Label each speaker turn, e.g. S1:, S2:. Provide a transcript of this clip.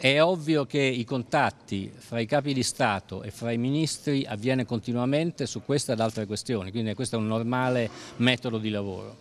S1: È ovvio che i contatti fra i capi di Stato e fra i ministri avviene continuamente su questa ed altre questioni, quindi questo è un normale metodo di lavoro.